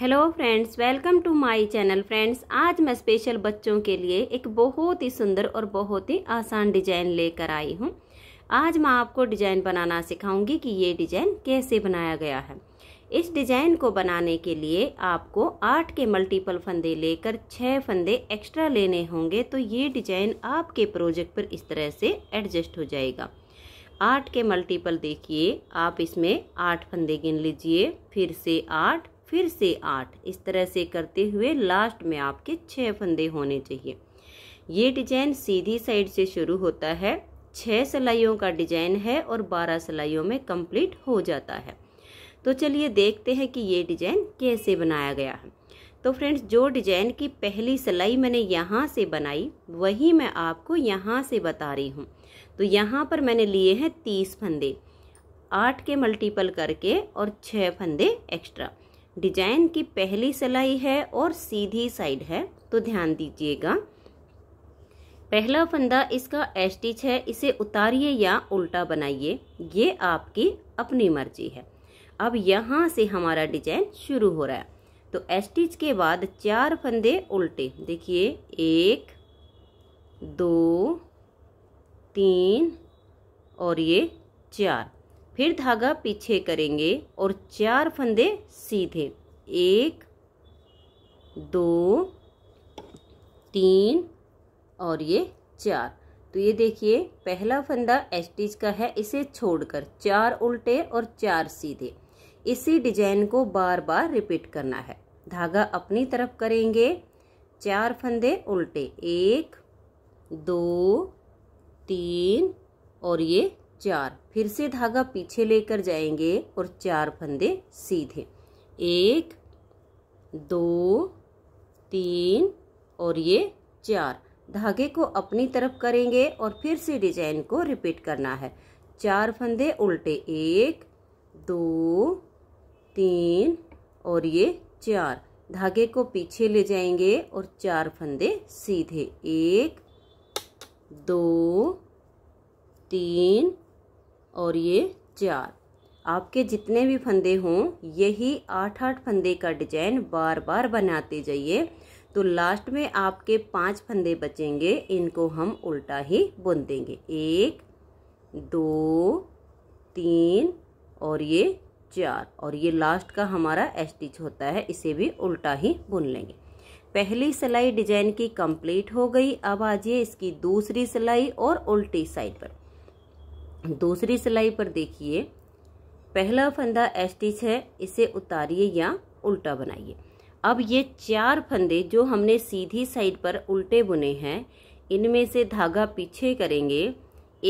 hello friends welcome to my channel friends आज मैं special बच्चों के लिए एक बहुत ही सुंदर और बहुत ही आसान डिजाइन लेकर आई हूँ आज मैं आपको डिजाइन बनाना सिखाऊंगी कि ये डिजाइन कैसे बनाया गया है इस डिजाइन को बनाने के लिए आपको आठ के मल्टीपल फंदे लेकर छः फंदे एक्स्ट्रा लेने होंगे तो ये डिजाइन आपके प्रोजेक्ट पर इस तरह से एडजस्ट हो जाएगा आठ के मल्टीपल देखिए आप इसमें आठ फंदे गिन लीजिए फिर से आठ फिर से आठ इस तरह से करते हुए लास्ट में आपके छः फंदे होने चाहिए ये डिजाइन सीधी साइड से शुरू होता है छः सिलाइयों का डिजाइन है और बारह सिलाइयों में कंप्लीट हो जाता है तो चलिए देखते हैं कि ये डिजाइन कैसे बनाया गया है तो फ्रेंड्स जो डिजाइन की पहली सिलाई मैंने यहाँ से बनाई वही मैं आपको यहाँ से बता रही हूँ तो यहाँ पर मैंने लिए हैं तीस फंदे आठ के मल्टीपल करके और छः फंदे एक्स्ट्रा डिजाइन की पहली सिलाई है और सीधी साइड है तो ध्यान दीजिएगा पहला फंदा इसका एस्टिच है इसे उतारिए या उल्टा बनाइए ये आपकी अपनी मर्जी है अब यहाँ से हमारा डिजाइन शुरू हो रहा है तो एस्टिच के बाद चार फंदे उल्टे देखिए एक दो तीन और ये चार फिर धागा पीछे करेंगे और चार फंदे सीधे एक दो तीन और ये चार तो ये देखिए पहला फंदा एस्टिच का है इसे छोड़कर चार उल्टे और चार सीधे इसी डिजाइन को बार बार रिपीट करना है धागा अपनी तरफ करेंगे चार फंदे उल्टे एक दो तीन और ये चार फिर से धागा पीछे लेकर जाएंगे और चार फंदे सीधे एक दो तीन और ये चार धागे को अपनी तरफ करेंगे और फिर से डिजाइन को रिपीट करना है चार फंदे उल्टे एक दो तीन और ये चार धागे को पीछे ले जाएंगे और चार फंदे सीधे एक दो तीन और ये चार आपके जितने भी फंदे हों यही आठ आठ फंदे का डिजाइन बार बार बनाते जाइए तो लास्ट में आपके पांच फंदे बचेंगे इनको हम उल्टा ही बुन देंगे एक दो तीन और ये चार और ये लास्ट का हमारा एस्टिच होता है इसे भी उल्टा ही बुन लेंगे पहली सिलाई डिजाइन की कंप्लीट हो गई अब आ जाइए इसकी दूसरी सिलाई और उल्टी साइड पर दूसरी सिलाई पर देखिए पहला फंदा एस्टिच है इसे उतारिए या उल्टा बनाइए अब ये चार फंदे जो हमने सीधी साइड पर उल्टे बुने हैं इनमें से धागा पीछे करेंगे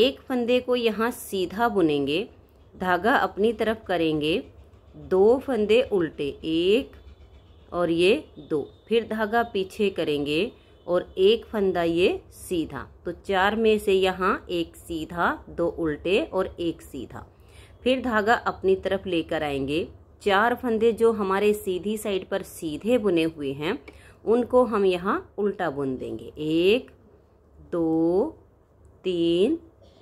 एक फंदे को यहाँ सीधा बुनेंगे धागा अपनी तरफ करेंगे दो फंदे उल्टे एक और ये दो फिर धागा पीछे करेंगे और एक फंदा ये सीधा तो चार में से यहाँ एक सीधा दो उल्टे और एक सीधा फिर धागा अपनी तरफ लेकर आएंगे चार फंदे जो हमारे सीधी साइड पर सीधे बुने हुए हैं उनको हम यहाँ उल्टा बुन देंगे एक दो तीन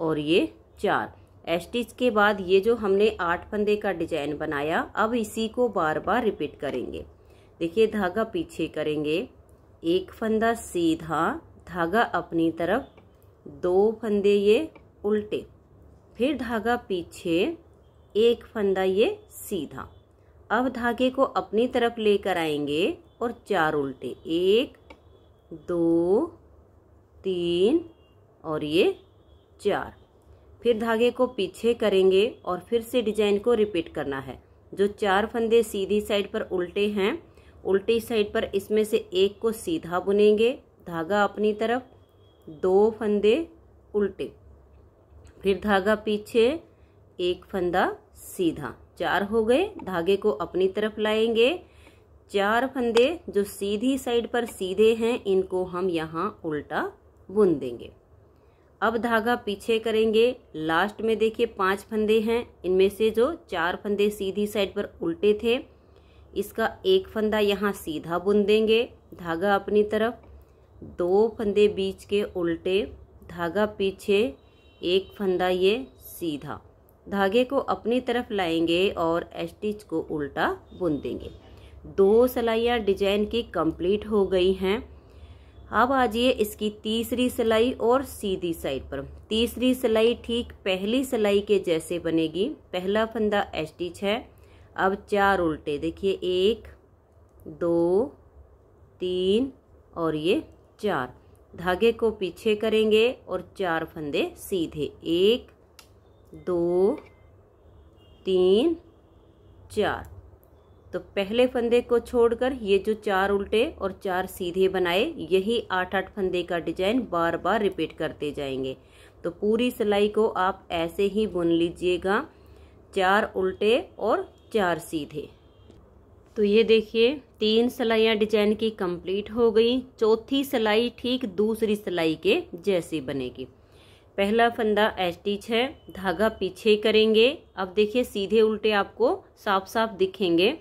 और ये चार एस्टिच के बाद ये जो हमने आठ फंदे का डिजाइन बनाया अब इसी को बार बार रिपीट करेंगे देखिए धागा पीछे करेंगे एक फंदा सीधा धागा अपनी तरफ दो फंदे ये उल्टे फिर धागा पीछे एक फंदा ये सीधा अब धागे को अपनी तरफ लेकर आएंगे और चार उल्टे एक दो तीन और ये चार फिर धागे को पीछे करेंगे और फिर से डिजाइन को रिपीट करना है जो चार फंदे सीधी साइड पर उल्टे हैं उल्टी साइड पर इसमें से एक को सीधा बुनेंगे धागा अपनी तरफ दो फंदे उल्टे फिर धागा पीछे एक फंदा सीधा चार हो गए धागे को अपनी तरफ लाएंगे चार फंदे जो सीधी साइड पर सीधे हैं इनको हम यहाँ उल्टा बुन देंगे अब धागा पीछे करेंगे लास्ट में देखिए पांच फंदे हैं इनमें से जो चार फंदे सीधी साइड पर उल्टे थे इसका एक फंदा यहाँ सीधा बुन देंगे धागा अपनी तरफ दो फंदे बीच के उल्टे धागा पीछे एक फंदा ये सीधा धागे को अपनी तरफ लाएंगे और स्टिच को उल्टा बुन देंगे दो सिलाइयाँ डिजाइन की कंप्लीट हो गई हैं अब आ जाइए इसकी तीसरी सिलाई और सीधी साइड पर तीसरी सिलाई ठीक पहली सिलाई के जैसे बनेगी पहला फंदा स्टिच है अब चार उल्टे देखिए एक दो तीन और ये चार धागे को पीछे करेंगे और चार फंदे सीधे एक दो तीन चार तो पहले फंदे को छोड़कर ये जो चार उल्टे और चार सीधे बनाए यही आठ आठ फंदे का डिजाइन बार बार रिपीट करते जाएंगे तो पूरी सिलाई को आप ऐसे ही बुन लीजिएगा चार उल्टे और चार सीधे तो ये देखिए तीन सिलाइयाँ डिजाइन की कंप्लीट हो गई चौथी सिलाई ठीक दूसरी सिलाई के जैसी बनेगी पहला फंदा एच टीच है धागा पीछे करेंगे अब देखिए सीधे उल्टे आपको साफ साफ दिखेंगे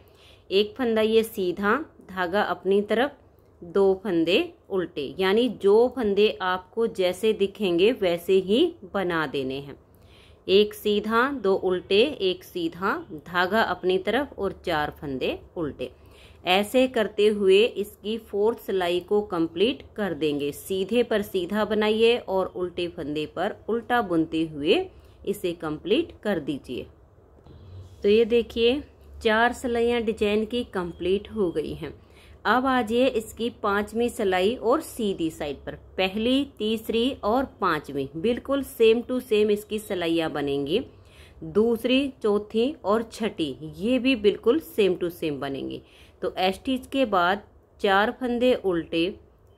एक फंदा ये सीधा धागा अपनी तरफ दो फंदे उल्टे यानी जो फंदे आपको जैसे दिखेंगे वैसे ही बना देने हैं एक सीधा दो उल्टे एक सीधा धागा अपनी तरफ और चार फंदे उल्टे ऐसे करते हुए इसकी फोर्थ सिलाई को कंप्लीट कर देंगे सीधे पर सीधा बनाइए और उल्टे फंदे पर उल्टा बुनते हुए इसे कंप्लीट कर दीजिए तो ये देखिए चार सिलाइयाँ डिजाइन की कंप्लीट हो गई हैं अब आ जाइए इसकी पांचवी सिलाई और सीधी साइड पर पहली तीसरी और पांचवी बिल्कुल सेम टू सेम इसकी सिलाइयाँ बनेंगी दूसरी चौथी और छठी ये भी बिल्कुल सेम टू सेम बनेंगी तो एस्टिच के बाद चार फंदे उल्टे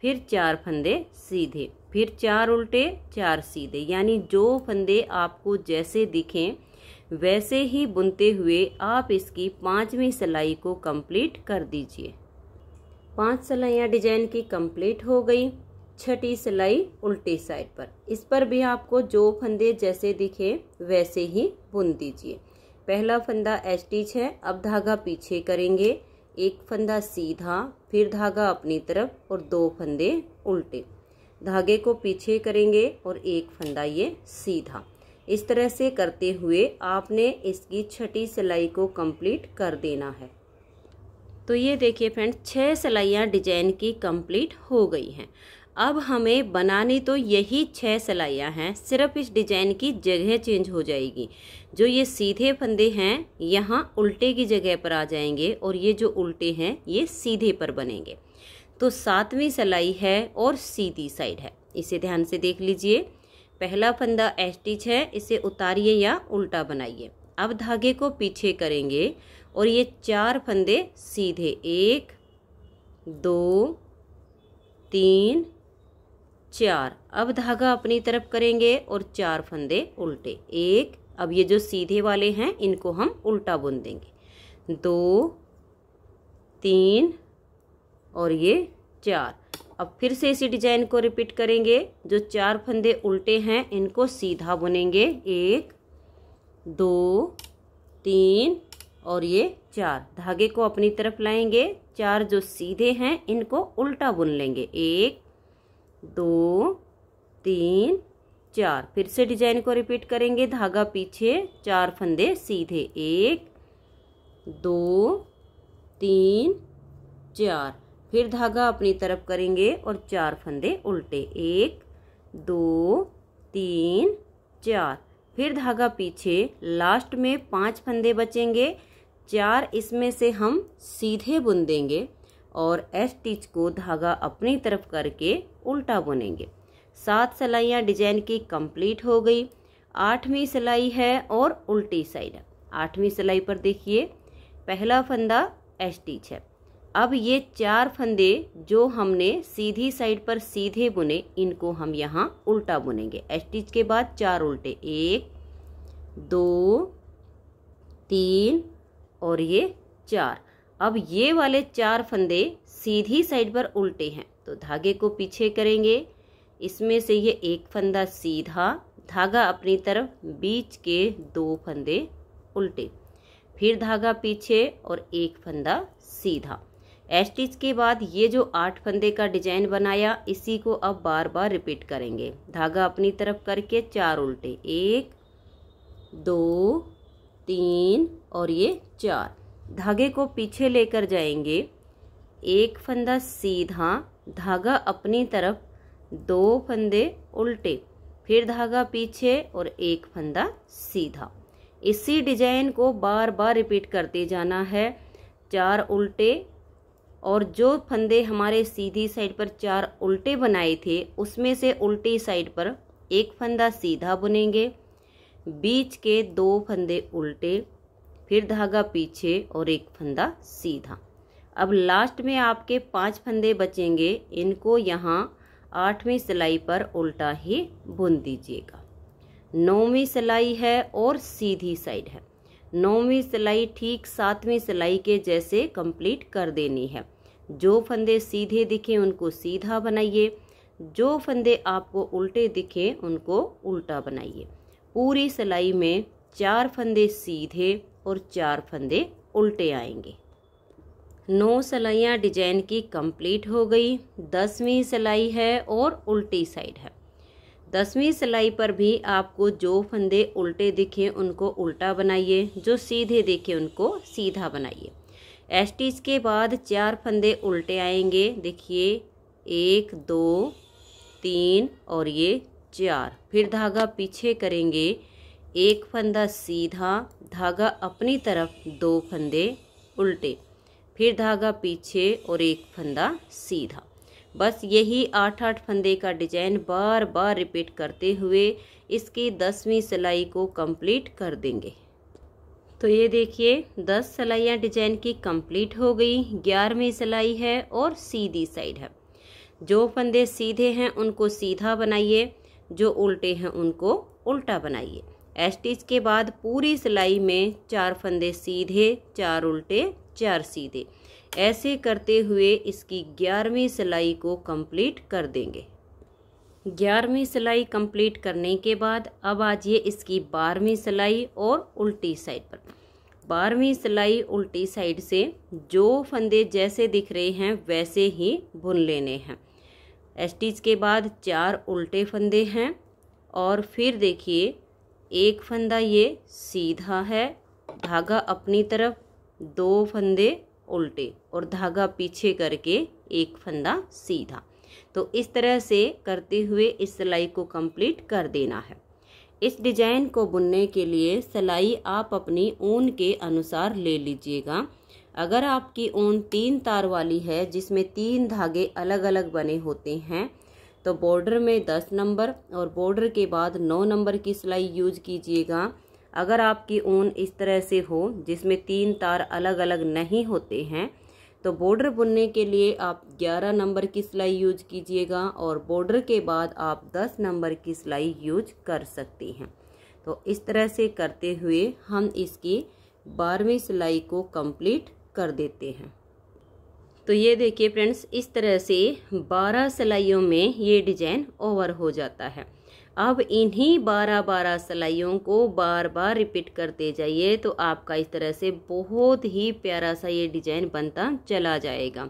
फिर चार फंदे सीधे फिर चार उल्टे चार सीधे यानी जो फंदे आपको जैसे दिखें वैसे ही बुनते हुए आप इसकी पांचवी सिलाई को कंप्लीट कर दीजिए पांच सिलाइयाँ डिजाइन की कंप्लीट हो गई छठी सिलाई उल्टी साइड पर इस पर भी आपको जो फंदे जैसे दिखे वैसे ही बुन दीजिए पहला फंदा एच टीच है अब धागा पीछे करेंगे एक फंदा सीधा फिर धागा अपनी तरफ और दो फंदे उल्टे धागे को पीछे करेंगे और एक फंदा ये सीधा इस तरह से करते हुए आपने इसकी छठी सिलाई को कंप्लीट कर देना है तो ये देखिए फ्रेंड्स छः सिलाइयाँ डिजाइन की कंप्लीट हो गई हैं अब हमें बनानी तो यही छः सिलाइयाँ हैं सिर्फ इस डिजाइन की जगह चेंज हो जाएगी जो ये सीधे फंदे हैं यहाँ उल्टे की जगह पर आ जाएंगे और ये जो उल्टे हैं ये सीधे पर बनेंगे तो सातवीं सिलाई है और सीधी साइड है इसे ध्यान से देख लीजिए पहला फंदा एस्टिच है इसे उतारिए या उल्टा बनाइए अब धागे को पीछे करेंगे और ये चार फंदे सीधे एक दो तीन चार अब धागा अपनी तरफ करेंगे और चार फंदे उल्टे एक अब ये जो सीधे वाले हैं इनको हम उल्टा बुन देंगे दो तीन और ये चार अब फिर से इसी डिजाइन को रिपीट करेंगे जो चार फंदे उल्टे हैं इनको सीधा बुनेंगे एक दो तीन और ये चार धागे को अपनी तरफ लाएंगे चार जो सीधे हैं इनको उल्टा बुन लेंगे एक दो तीन चार फिर से डिजाइन को रिपीट करेंगे धागा पीछे चार फंदे सीधे एक दो तीन चार फिर धागा अपनी तरफ करेंगे और चार फंदे उल्टे एक दो तीन चार फिर धागा पीछे लास्ट में पांच फंदे बचेंगे चार इसमें से हम सीधे बुन देंगे और एस स्टिच को धागा अपनी तरफ करके उल्टा बुनेंगे सात सिलाइयाँ डिजाइन की कंप्लीट हो गई आठवीं सिलाई है और उल्टी साइड आठवीं सिलाई पर देखिए पहला फंदा एस स्टिच है अब ये चार फंदे जो हमने सीधी साइड पर सीधे बुने इनको हम यहाँ उल्टा बुनेंगे एस स्टिच के बाद चार उल्टे एक दो तीन और ये चार अब ये वाले चार फंदे सीधी साइड पर उल्टे हैं तो धागे को पीछे करेंगे इसमें से ये एक फंदा सीधा धागा अपनी तरफ बीच के दो फंदे उल्टे फिर धागा पीछे और एक फंदा सीधा एस्टिच के बाद ये जो आठ फंदे का डिजाइन बनाया इसी को अब बार बार रिपीट करेंगे धागा अपनी तरफ करके चार उल्टे एक दो तीन और ये चार धागे को पीछे लेकर जाएंगे एक फंदा सीधा धागा अपनी तरफ दो फंदे उल्टे फिर धागा पीछे और एक फंदा सीधा इसी डिजाइन को बार बार रिपीट करते जाना है चार उल्टे और जो फंदे हमारे सीधी साइड पर चार उल्टे बनाए थे उसमें से उल्टी साइड पर एक फंदा सीधा बुनेंगे बीच के दो फंदे उल्टे फिर धागा पीछे और एक फंदा सीधा अब लास्ट में आपके पांच फंदे बचेंगे इनको यहाँ आठवीं सिलाई पर उल्टा ही बुन दीजिएगा नौवीं सिलाई है और सीधी साइड है नौवीं सिलाई ठीक सातवीं सिलाई के जैसे कंप्लीट कर देनी है जो फंदे सीधे दिखें उनको सीधा बनाइए जो फंदे आपको उल्टे दिखें उनको उल्टा बनाइए पूरी सिलाई में चार फंदे सीधे और चार फंदे उल्टे आएंगे नौ सिलाइयाँ डिजाइन की कंप्लीट हो गई दसवीं सिलाई है और उल्टी साइड है दसवीं सिलाई पर भी आपको जो फंदे उल्टे दिखे उनको उल्टा बनाइए जो सीधे दिखे उनको सीधा बनाइए एस्टिच के बाद चार फंदे उल्टे आएंगे देखिए एक दो तीन और ये चार फिर धागा पीछे करेंगे एक फंदा सीधा धागा अपनी तरफ दो फंदे उल्टे फिर धागा पीछे और एक फंदा सीधा बस यही आठ आठ फंदे का डिजाइन बार बार रिपीट करते हुए इसकी दसवीं सिलाई को कंप्लीट कर देंगे तो ये देखिए दस सिलाइयाँ डिजाइन की कंप्लीट हो गई ग्यारहवीं सिलाई है और सीधी साइड है जो फंदे सीधे हैं उनको सीधा बनाइए जो उल्टे हैं उनको उल्टा बनाइए एस्टिच के बाद पूरी सिलाई में चार फंदे सीधे चार उल्टे चार सीधे ऐसे करते हुए इसकी ग्यारहवीं सिलाई को कंप्लीट कर देंगे ग्यारहवीं सिलाई कंप्लीट करने के बाद अब आ जाइए इसकी बारहवीं सिलाई और उल्टी साइड पर बारहवीं सिलाई उल्टी साइड से जो फंदे जैसे दिख रहे हैं वैसे ही बुन लेने हैं स्टिच के बाद चार उल्टे फंदे हैं और फिर देखिए एक फंदा ये सीधा है धागा अपनी तरफ दो फंदे उल्टे और धागा पीछे करके एक फंदा सीधा तो इस तरह से करते हुए इस सिलाई को कंप्लीट कर देना है इस डिजाइन को बुनने के लिए सिलाई आप अपनी ऊन के अनुसार ले लीजिएगा अगर आपकी ऊन तीन तार वाली है जिसमें तीन धागे अलग अलग बने होते हैं तो बॉर्डर में दस नंबर और बॉर्डर के बाद नौ नंबर की सिलाई यूज कीजिएगा अगर आपकी ऊन इस तरह से हो जिसमें तीन तार अलग अलग नहीं होते हैं तो बॉर्डर बुनने के लिए आप 11 नंबर की सिलाई यूज कीजिएगा और बॉर्डर के बाद आप 10 नंबर की सिलाई यूज कर सकते हैं तो इस तरह से करते हुए हम इसकी बारहवीं सिलाई को कंप्लीट कर देते हैं तो ये देखिए फ्रेंड्स इस तरह से 12 सिलाइयों में ये डिजाइन ओवर हो जाता है अब इन्हीं 12-12 सिलाइयों को बार बार रिपीट करते जाइए तो आपका इस तरह से बहुत ही प्यारा सा ये डिजाइन बनता चला जाएगा